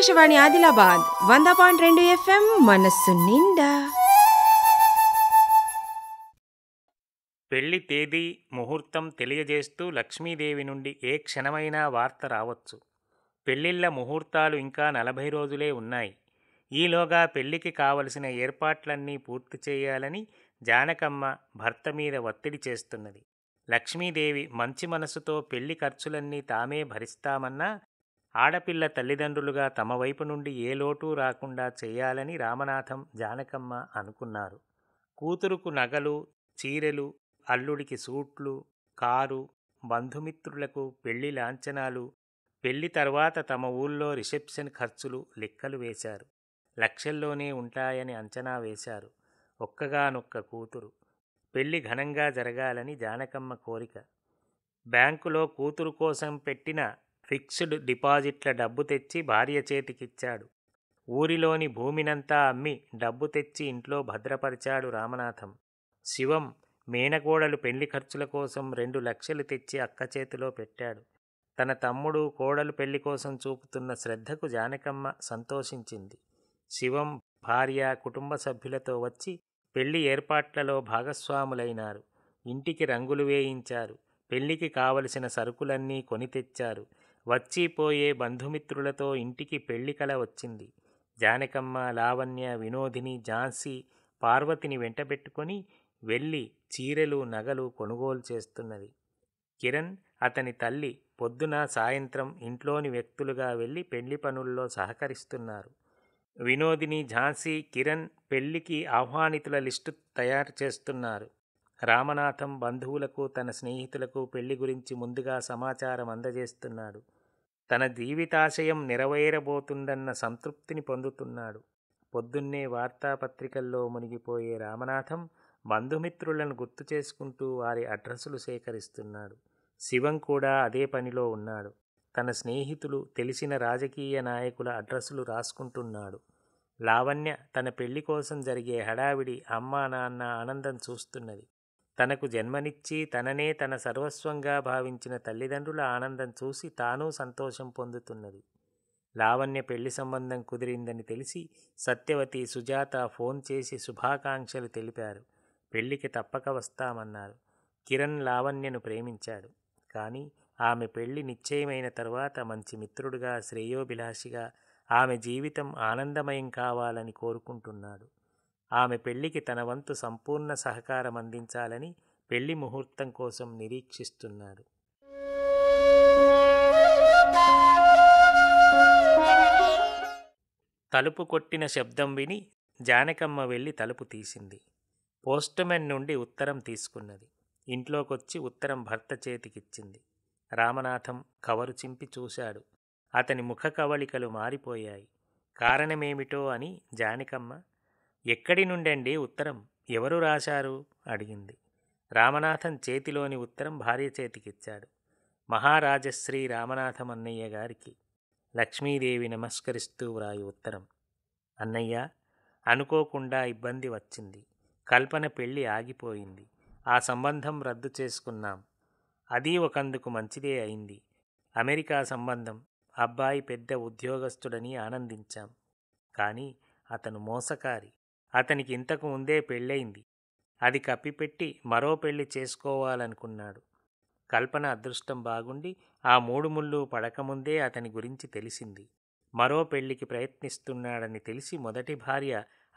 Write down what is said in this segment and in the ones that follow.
ఆకాశవాణి ఆదిలాబాద్ వంద పాయింట్ రెండు ఎఫ్ఎం మనస్సు నిండా పెళ్లి తేదీ ముహూర్తం తెలియజేస్తూ లక్ష్మీదేవి నుండి ఏ క్షణమైనా వార్త రావచ్చు పెళ్లిళ్ల ముహూర్తాలు ఇంకా నలభై రోజులే ఉన్నాయి ఈలోగా పెళ్లికి కావలసిన ఏర్పాట్లన్నీ పూర్తి చేయాలని జానకమ్మ భర్త మీద ఒత్తిడి చేస్తున్నది లక్ష్మీదేవి మంచి మనసుతో పెళ్లి ఖర్చులన్నీ తామే భరిస్తామన్నా ఆడపిల్ల తల్లిదండ్రులుగా తమ వైపు నుండి ఏ లోటు రాకుండా చేయాలని రామనాథం జానకమ్మ అనుకున్నారు కూతురుకు నగలు చీరెలు అల్లుడికి సూట్లు కారు బంధుమిత్రులకు పెళ్లి లాంఛనాలు పెళ్లి తర్వాత తమ ఊళ్ళో రిసెప్షన్ ఖర్చులు లెక్కలు వేశారు లక్షల్లోనే ఉంటాయని అంచనా వేశారు ఒక్కగానొక్క కూతురు పెళ్లి ఘనంగా జరగాలని జానకమ్మ కోరిక బ్యాంకులో కూతురు కోసం పెట్టిన ఫిక్స్డ్ డిపాజిట్ల డబ్బు తెచ్చి భార్య చేతికిచ్చాడు ఊరిలోని భూమినంతా అమ్మి డబ్బు తెచ్చి ఇంట్లో భద్రపరిచాడు రామనాథం శివం మేనకోడలు పెళ్లి ఖర్చుల కోసం రెండు లక్షలు తెచ్చి అక్క చేతిలో పెట్టాడు తన తమ్ముడు కోడలు పెళ్లి కోసం చూపుతున్న శ్రద్ధకు జానకమ్మ సంతోషించింది శివం భార్య కుటుంబ సభ్యులతో వచ్చి పెళ్లి ఏర్పాట్లలో భాగస్వాములైనారు ఇంటికి రంగులు వేయించారు పెళ్లికి కావలసిన సరుకులన్నీ కొని తెచ్చారు వచ్చిపోయే బంధుమిత్రులతో ఇంటికి పెళ్లికల వచ్చింది జానకమ్మ లావణ్య వినోదిని ఝాన్సీ పార్వతిని వెంటబెట్టుకొని వెళ్ళి చీరలు నగలు కొనుగోలు చేస్తున్నది కిరణ్ అతని తల్లి పొద్దున సాయంత్రం ఇంట్లోని వ్యక్తులుగా వెళ్ళి పెళ్లి పనుల్లో సహకరిస్తున్నారు వినోదిని ఝాన్సీ కిరణ్ పెళ్లికి ఆహ్వానితుల లిస్టు తయారు చేస్తున్నారు రామనాథం బంధువులకు తన స్నేహితులకు పెళ్లి గురించి ముందుగా సమాచారం అందజేస్తున్నాడు తన జీవితాశయం నెరవేరబోతుందన్న సంతృప్తిని పొందుతున్నాడు పొద్దున్నే వార్తాపత్రికల్లో మునిగిపోయే రామనాథం బంధుమిత్రులను గుర్తు చేసుకుంటూ వారి అడ్రస్సులు సేకరిస్తున్నాడు శివం కూడా అదే పనిలో ఉన్నాడు తన స్నేహితులు తెలిసిన రాజకీయ నాయకుల అడ్రస్సులు రాసుకుంటున్నాడు లావణ్య తన పెళ్లి కోసం జరిగే హడావిడి అమ్మా నాన్న ఆనందం చూస్తున్నది తనకు జన్మనిచ్చి తననే తన సర్వస్వంగా భావించిన తల్లిదండ్రుల ఆనందం చూసి తాను సంతోషం పొందుతున్నది లావణ్య పెళ్లి సంబంధం కుదిరిందని తెలిసి సత్యవతి సుజాత ఫోన్ చేసి శుభాకాంక్షలు తెలిపారు పెళ్లికి తప్పక వస్తామన్నారు కిరణ్ లావణ్యను ప్రేమించాడు కానీ ఆమె పెళ్లి నిశ్చయమైన తర్వాత మంచి మిత్రుడుగా శ్రేయోభిలాషిగా ఆమె జీవితం ఆనందమయం కావాలని కోరుకుంటున్నాడు ఆమె పెళ్లికి తన వంతు సంపూర్ణ సహకారం అందించాలని పెళ్లి ముహూర్తం కోసం నిరీక్షిస్తున్నాడు తలుపు కొట్టిన శబ్దం విని జానకమ్మ వెళ్ళి తలుపు తీసింది పోస్ట్మెన్ నుండి ఉత్తరం తీసుకున్నది ఇంట్లోకొచ్చి ఉత్తరం భర్త చేతికిచ్చింది రామనాథం కవరు చింపి చూశాడు అతని ముఖ కవళికలు మారిపోయాయి కారణమేమిటో అని జానకమ్మ ఎక్కడి నుండండి ఉత్తరం ఎవరు రాశారు అడిగింది రామనాథం చేతిలోని ఉత్తరం భార్య చేతికిచ్చాడు మహారాజశ్రీ రామనాథం అన్నయ్య గారికి లక్ష్మీదేవి నమస్కరిస్తూ వ్రాయి ఉత్తరం అన్నయ్య అనుకోకుండా ఇబ్బంది వచ్చింది కల్పన పెళ్ళి ఆగిపోయింది ఆ సంబంధం రద్దు చేసుకున్నాం అది ఒకందుకు మంచిదే అయింది అమెరికా సంబంధం అబ్బాయి పెద్ద ఉద్యోగస్తుడని ఆనందించాం కానీ అతను మోసకారి అతనికి ఇంతకు ముందే పెళ్ళయింది అది కప్పిపెట్టి మరో పెళ్లి చేసుకోవాలనుకున్నాడు కల్పన అదృష్టం బాగుండి ఆ మూడు ముళ్ళు పడకముందే అతని గురించి తెలిసింది మరో పెళ్లికి ప్రయత్నిస్తున్నాడని తెలిసి మొదటి భార్య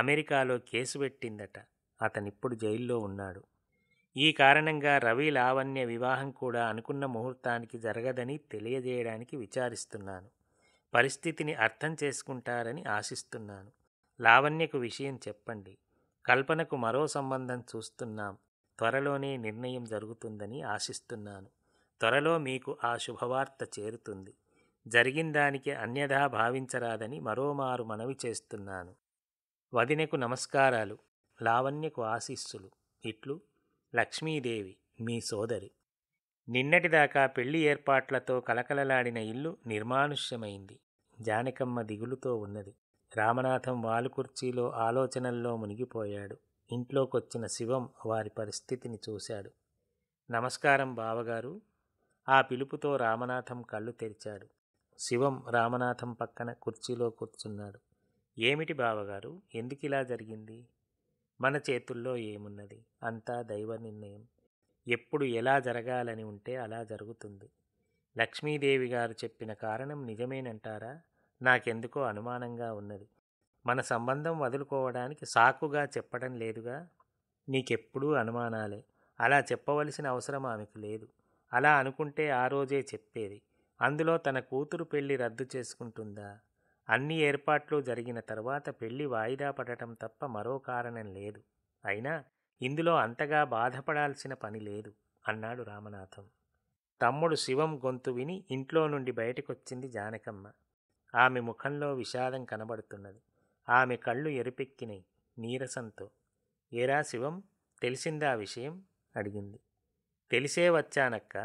అమెరికాలో కేసు పెట్టిందట అతనిప్పుడు జైల్లో ఉన్నాడు ఈ కారణంగా రవి లావణ్య వివాహం కూడా అనుకున్న ముహూర్తానికి జరగదని తెలియజేయడానికి విచారిస్తున్నాను పరిస్థితిని అర్థం చేసుకుంటారని ఆశిస్తున్నాను లావణ్యకు విషయం చెప్పండి కల్పనకు మరో సంబంధం చూస్తున్నాం త్వరలోనే నిర్ణయం జరుగుతుందని ఆశిస్తున్నాను త్వరలో మీకు ఆ శుభవార్త చేరుతుంది జరిగిన దానికి అన్యథా భావించరాదని మరోమారు మనవి చేస్తున్నాను వదినకు నమస్కారాలు లావణ్యకు ఆశీస్సులు ఇట్లు లక్ష్మీదేవి మీ సోదరి నిన్నటిదాకా పెళ్లి ఏర్పాట్లతో కలకలలాడిన ఇల్లు నిర్మానుష్యమైంది జానకమ్మ దిగులుతో ఉన్నది రామనాథం వాలుకుర్చీలో ఆలోచనల్లో మునిగిపోయాడు ఇంట్లోకొచ్చిన శివం వారి పరిస్థితిని చూశాడు నమస్కారం బావగారు ఆ పిలుపుతో రామనాథం కళ్ళు తెరిచాడు శివం రామనాథం పక్కన కుర్చీలో కూర్చున్నాడు ఏమిటి బావగారు ఎందుకిలా జరిగింది మన చేతుల్లో ఏమున్నది అంతా దైవ నిర్ణయం ఎప్పుడు ఎలా జరగాలని ఉంటే అలా జరుగుతుంది లక్ష్మీదేవి గారు చెప్పిన కారణం నిజమేనంటారా నాకెందుకో అనుమానంగా ఉన్నది మన సంబంధం వదులుకోవడానికి సాకుగా చెప్పడం లేదుగా నీకెప్పుడూ అనుమానాలే అలా చెప్పవలసిన అవసరం ఆమెకు లేదు అలా అనుకుంటే ఆ రోజే చెప్పేది అందులో తన కూతురు పెళ్లి రద్దు చేసుకుంటుందా అన్ని ఏర్పాట్లు జరిగిన తర్వాత పెళ్లి వాయిదా పడటం తప్ప మరో కారణం లేదు అయినా ఇందులో అంతగా బాధపడాల్సిన పని లేదు అన్నాడు రామనాథం తమ్ముడు శివం గొంతు విని ఇంట్లో నుండి బయటకొచ్చింది జానకమ్మ ఆమె ముఖంలో విషాదం కనబడుతున్నది ఆమె కళ్ళు ఎరిపెక్కినాయి నీరసంతో ఏరా శివం తెలిసిందా విషయం అడిగింది తెలిసే వచ్చానక్క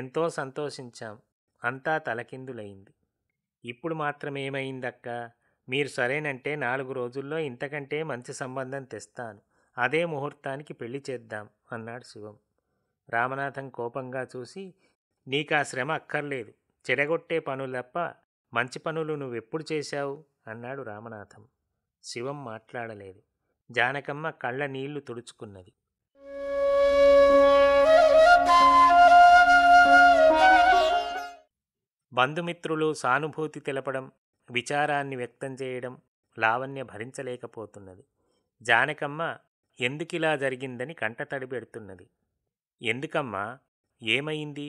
ఎంతో సంతోషించాం అంతా తలకిందులైంది ఇప్పుడు మాత్రం ఏమైందక్క మీరు సరేనంటే నాలుగు రోజుల్లో ఇంతకంటే మంచి సంబంధం తెస్తాను అదే ముహూర్తానికి పెళ్లి చేద్దాం అన్నాడు శివం రామనాథం కోపంగా చూసి నీకు ఆ శ్రమ అక్కర్లేదు చెడగొట్టే పనులు తప్ప మంచి పనులు నువ్వెప్పుడు చేశావు అన్నాడు రామనాథం శివం మాట్లాడలేదు జానకమ్మ కళ్ళ నీళ్లు తుడుచుకున్నది బంధుమిత్రులు సానుభూతి తెలపడం విచారాన్ని వ్యక్తం చేయడం లావణ్య భరించలేకపోతున్నది జానకమ్మ ఎందుకిలా జరిగిందని కంటతడి పెడుతున్నది ఎందుకమ్మా ఏమైంది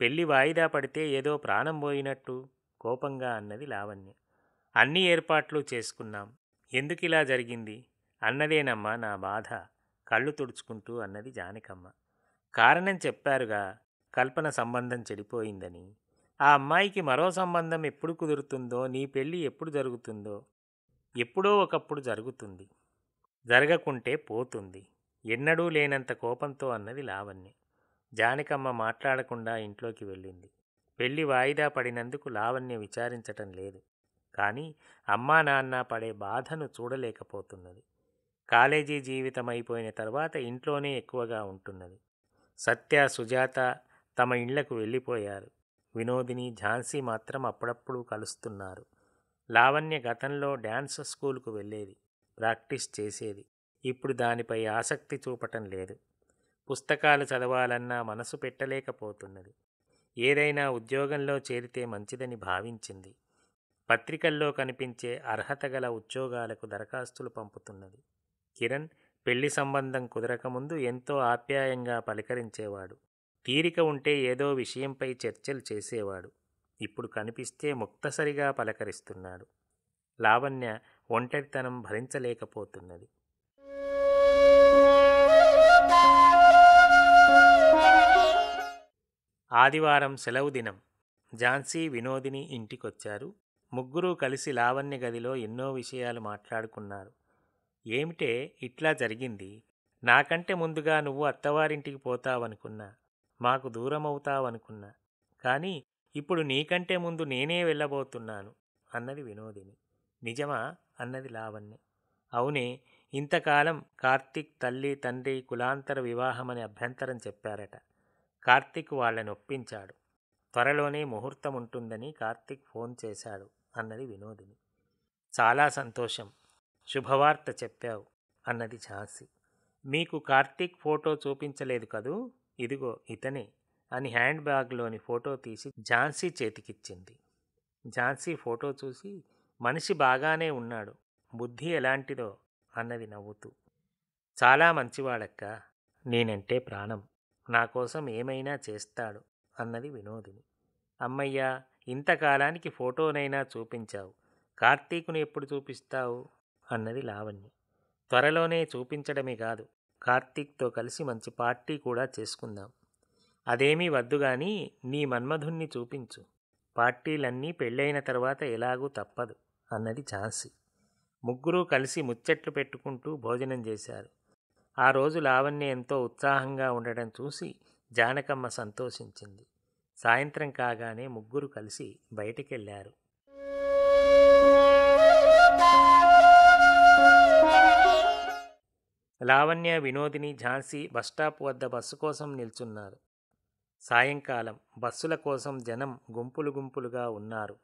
పెళ్లి వాయిదా పడితే ఏదో ప్రాణం పోయినట్టు కోపంగా అన్నది లావణ్య అన్ని ఏర్పాట్లు చేసుకున్నాం ఎందుకు ఇలా జరిగింది అన్నదేనమ్మా నా బాధ కళ్ళు తుడుచుకుంటూ అన్నది జానకమ్మ కారణం చెప్పారుగా కల్పన సంబంధం చెడిపోయిందని ఆ అమ్మాయికి మరో సంబంధం ఎప్పుడు కుదురుతుందో నీ పెళ్ళి ఎప్పుడు జరుగుతుందో ఎప్పుడో ఒకప్పుడు జరుగుతుంది జరగకుంటే పోతుంది ఎన్నడూ లేనంత కోపంతో అన్నది లావణ్య జానకమ్మ మాట్లాడకుండా ఇంట్లోకి వెళ్ళింది పెళ్లి వాయిదా పడినందుకు లావణ్య విచారించటం లేదు కానీ అమ్మా నాన్న పడే బాధను చూడలేకపోతున్నది కాలేజీ జీవితం అయిపోయిన తర్వాత ఇంట్లోనే ఎక్కువగా ఉంటున్నది సత్య సుజాత తమ ఇండ్లకు వెళ్ళిపోయారు వినోదిని ఝాన్సీ మాత్రం అప్పుడప్పుడు కలుస్తున్నారు లావణ్య గతంలో డ్యాన్స్ స్కూల్కు వెళ్ళేది ప్రాక్టీస్ చేసేది ఇప్పుడు దానిపై ఆసక్తి చూపటం లేదు పుస్తకాలు చదవాలన్నా మనసు పెట్టలేకపోతున్నది ఏదైనా ఉద్యోగంలో చేరితే మంచిదని భావించింది పత్రికల్లో కనిపించే అర్హత గల ఉద్యోగాలకు దరఖాస్తులు పంపుతున్నది కిరణ్ పెళ్లి సంబంధం కుదరకముందు ఎంతో ఆప్యాయంగా పలకరించేవాడు తీరిక ఉంటే ఏదో విషయంపై చర్చలు చేసేవాడు ఇప్పుడు కనిపిస్తే ముక్తసరిగా పలకరిస్తున్నాడు లావణ్య ఒంటరితనం భరించలేకపోతున్నది ఆదివారం సెలవు దినం ఝాన్సీ వినోదిని ఇంటికొచ్చారు ముగ్గురూ కలిసి లావణ్య గదిలో ఎన్నో విషయాలు మాట్లాడుకున్నారు ఏమిటే ఇట్లా జరిగింది నాకంటే ముందుగా నువ్వు అత్తవారింటికి పోతావనుకున్నా మాకు దూరం అవుతావనుకున్నా కానీ ఇప్పుడు నీకంటే ముందు నేనే వెళ్ళబోతున్నాను అన్నది వినోదిని నిజమా అన్నది లావణ్య అవునే ఇంతకాలం కార్తీక్ తల్లి తండ్రి కులాంతర వివాహమని అభ్యంతరం చెప్పారట కార్తిక్ వాళ్ళని ఒప్పించాడు త్వరలోనే ముహూర్తం ఉంటుందని కార్తిక్ ఫోన్ చేశాడు అన్నది వినోదిని చాలా సంతోషం శుభవార్త చెప్పావు అన్నది ఝాన్సీ మీకు కార్తీక్ ఫోటో చూపించలేదు కదూ ఇదిగో ఇతనే అని హ్యాండ్ బ్యాగ్లోని ఫోటో తీసి ఝాన్సీ చేతికిచ్చింది ఝాన్సీ ఫోటో చూసి మనిషి బాగానే ఉన్నాడు బుద్ధి ఎలాంటిదో అన్నది నవ్వుతూ చాలా మంచివాడక్క నేనంటే ప్రాణం నా కోసం ఏమైనా చేస్తాడు అన్నది వినోదిని అమ్మయ్యా ఇంతకాలానికి ఫోటోనైనా చూపించావు కార్తీకుని ఎప్పుడు చూపిస్తావు అన్నది లావణ్య త్వరలోనే చూపించడమే కాదు కార్తీక్తో కలిసి మంచి పార్టీ కూడా చేసుకుందాం అదేమీ వద్దు కానీ నీ మన్మధుణ్ణి చూపించు పార్టీలన్నీ పెళ్ళైన తర్వాత ఎలాగూ తప్పదు అన్నది ఝాన్సీ ముగ్గురూ కలిసి ముచ్చట్లు పెట్టుకుంటూ భోజనం చేశారు ఆ రోజు లావణ్య ఎంతో ఉత్సాహంగా ఉండడం చూసి జానకమ్మ సంతోషించింది సాయంత్రం కాగానే ముగ్గురు కలిసి బయటికెళ్ళారు లావణ్య వినోదిని ఝాన్సీ బస్టాప్ వద్ద బస్సు కోసం నిల్చున్నారు సాయంకాలం బస్సుల కోసం జనం గుంపులు గుంపులుగా ఉన్నారు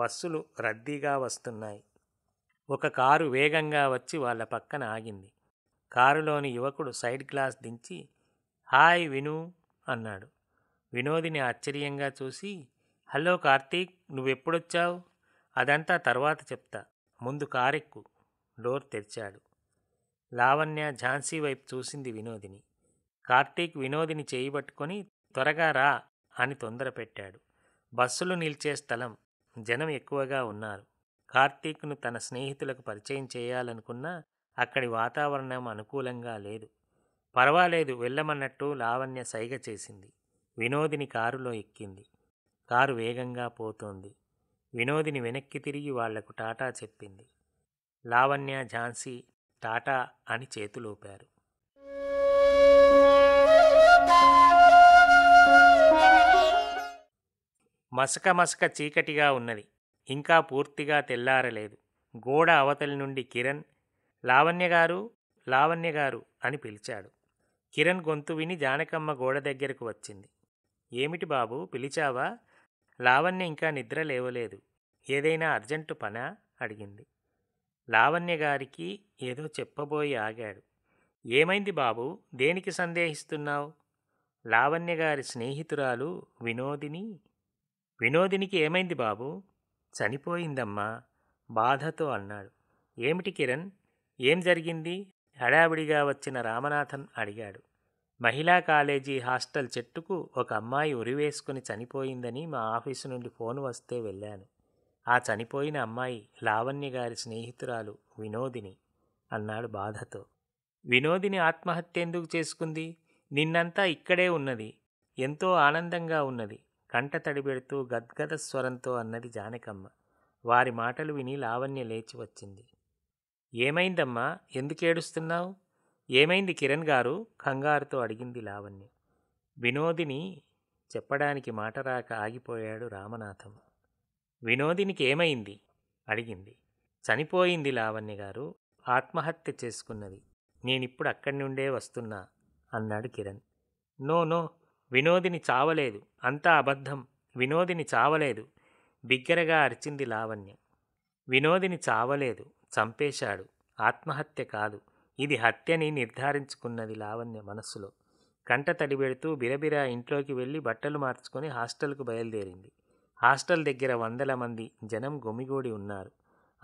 బస్సులు రద్దీగా వస్తున్నాయి ఒక కారు వేగంగా వచ్చి వాళ్ళ పక్కన ఆగింది కారులోని యువకుడు సైడ్ గ్లాస్ దించి హాయ్ విను అన్నాడు వినోదిని ఆశ్చర్యంగా చూసి హలో కార్తీక్ నువ్వెప్పుడొచ్చావు అదంతా తర్వాత చెప్తా ముందు కారెక్కు డోర్ తెరిచాడు లావణ్య ఝాన్సీ వైపు చూసింది వినోదిని కార్తీక్ వినోదిని చేయబట్టుకొని త్వరగా రా అని తొందర పెట్టాడు బస్సులు నిలిచే స్థలం జనం ఎక్కువగా ఉన్నారు కార్తీక్ను తన స్నేహితులకు పరిచయం చేయాలనుకున్నా అక్కడి వాతావరణం అనుకూలంగా లేదు పర్వాలేదు వెళ్ళమన్నట్టు లావణ్య సైగ చేసింది వినోదిని కారులో ఎక్కింది కారు వేగంగా పోతోంది వినోదిని వెనక్కి తిరిగి వాళ్లకు టాటా చెప్పింది లావణ్య ఝాన్సీ టాటా అని చేతులూపారు మసక మసక చీకటిగా ఉన్నది ఇంకా పూర్తిగా తెల్లారలేదు గోడ అవతలి నుండి కిరణ్ లావణ్య గారు లావణ్య గారు అని పిలిచాడు కిరణ్ గొంతు విని జానకమ్మ గోడ దగ్గరకు వచ్చింది ఏమిటి బాబు పిలిచావా లావణ్య ఇంకా నిద్ర లేవలేదు ఏదైనా అర్జెంటు పనా అడిగింది లావణ్య గారికి ఏదో చెప్పబోయి ఆగాడు ఏమైంది బాబు దేనికి సందేహిస్తున్నావు లావణ్య గారి స్నేహితురాలు వినోదిని వినోదినికి ఏమైంది బాబు చనిపోయిందమ్మా బాధతో అన్నాడు ఏమిటి కిరణ్ ఏం జరిగింది హడావిడిగా వచ్చిన రామనాథన్ అడిగాడు మహిళా కాలేజీ హాస్టల్ చెట్టుకు ఒక అమ్మాయి ఉరివేసుకుని చనిపోయిందని మా ఆఫీసు నుండి ఫోన్ వస్తే వెళ్ళాను ఆ చనిపోయిన అమ్మాయి లావణ్య గారి స్నేహితురాలు వినోదిని అన్నాడు బాధతో వినోదిని ఆత్మహత్య ఎందుకు చేసుకుంది నిన్నంతా ఇక్కడే ఉన్నది ఎంతో ఆనందంగా ఉన్నది కంట తడిపెడుతూ గద్గద స్వరంతో అన్నది జానకమ్మ వారి మాటలు విని లావణ్య లేచి వచ్చింది ఏమైందమ్మా ఎందుకు ఏడుస్తున్నావు ఏమైంది కిరణ్ గారు కంగారుతో అడిగింది లావణ్య వినోదిని చెప్పడానికి మాట రాక ఆగిపోయాడు రామనాథం వినోదినికి ఏమైంది అడిగింది చనిపోయింది లావణ్య గారు ఆత్మహత్య చేసుకున్నది నేనిప్పుడు అక్కడి నుండే వస్తున్నా అన్నాడు కిరణ్ నో నో వినోదిని చావలేదు అంతా అబద్ధం వినోదిని చావలేదు బిగ్గరగా అరిచింది లావణ్య వినోదిని చావలేదు చంపేశాడు ఆత్మహత్య కాదు ఇది హత్యని నిర్ధారించుకున్నది లావణ్య మనస్సులో కంట తడిబెడుతూ బిరబిరా ఇంట్లోకి వెళ్ళి బట్టలు మార్చుకొని హాస్టల్కు బయలుదేరింది హాస్టల్ దగ్గర వందల మంది జనం గుమిగూడి ఉన్నారు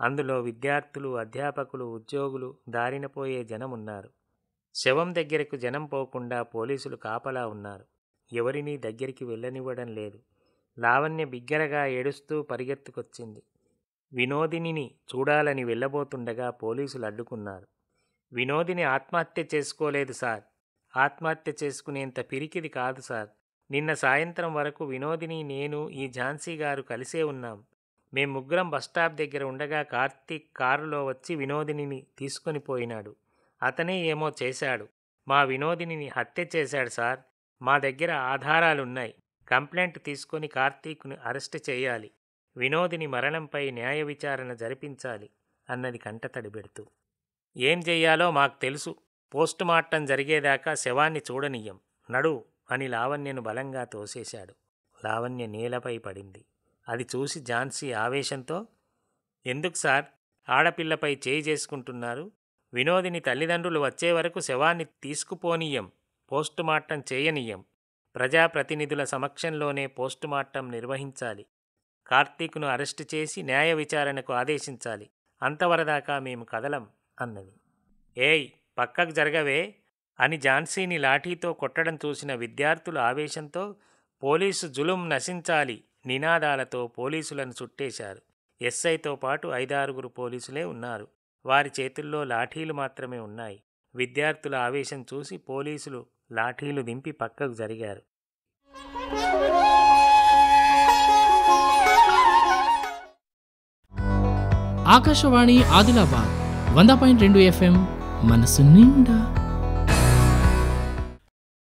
అందులో విద్యార్థులు అధ్యాపకులు ఉద్యోగులు దారిన పోయే జనం ఉన్నారు శవం దగ్గరకు జనం పోకుండా పోలీసులు కాపలా ఉన్నారు ఎవరినీ దగ్గరికి వెళ్ళనివ్వడం లేదు లావణ్య బిగ్గరగా ఏడుస్తూ పరిగెత్తుకొచ్చింది వినోదినిని చూడాలని వెళ్ళబోతుండగా పోలీసులు అడ్డుకున్నారు వినోదిని ఆత్మహత్య చేసుకోలేదు సార్ ఆత్మహత్య చేసుకునేంత పిరికిది కాదు సార్ నిన్న సాయంత్రం వరకు వినోదిని నేను ఈ ఝాన్సీ గారు కలిసే ఉన్నాం మేం ముగ్గురం బస్టాప్ దగ్గర ఉండగా కార్తీక్ కారులో వచ్చి వినోదిని తీసుకొని పోయినాడు అతనే ఏమో చేశాడు మా వినోదిని హత్య చేశాడు సార్ మా దగ్గర ఆధారాలున్నాయి కంప్లైంట్ తీసుకొని కార్తీక్ను అరెస్ట్ చేయాలి వినోదిని మరణంపై న్యాయ విచారణ జరిపించాలి అన్నది కంటతడి పెడుతూ ఏం చెయ్యాలో మాకు తెలుసు పోస్టుమార్టం జరిగేదాకా శవాన్ని చూడనీయం నడు అని లావణ్యను బలంగా తోసేశాడు లావణ్య నేలపై పడింది అది చూసి ఝాన్సీ ఆవేశంతో ఎందుకు సార్ ఆడపిల్లపై చేయి చేసుకుంటున్నారు వినోదిని తల్లిదండ్రులు వచ్చే వరకు శవాన్ని తీసుకుపోనీయం పోస్టుమార్టం చేయనీయం ప్రజాప్రతినిధుల సమక్షంలోనే పోస్టుమార్టం నిర్వహించాలి కార్తీక్ను అరెస్టు చేసి న్యాయ విచారణకు ఆదేశించాలి అంతవరదాకా మేము కదలం అన్నది ఏయ్ పక్కకు జరగవే అని ఝాన్సీని లాఠీతో కొట్టడం చూసిన విద్యార్థుల ఆవేశంతో పోలీసు జులుం నశించాలి నినాదాలతో పోలీసులను చుట్టేశారు ఎస్ఐతో పాటు ఐదారుగురు పోలీసులే ఉన్నారు వారి చేతుల్లో లాఠీలు మాత్రమే ఉన్నాయి విద్యార్థుల ఆవేశం చూసి పోలీసులు లాఠీలు దింపి పక్కకు జరిగారు ఆకాశవాణి ఆదిలాబాద్ వంద పాయింట్ రెండు ఎఫ్ఎం మనసు నిండా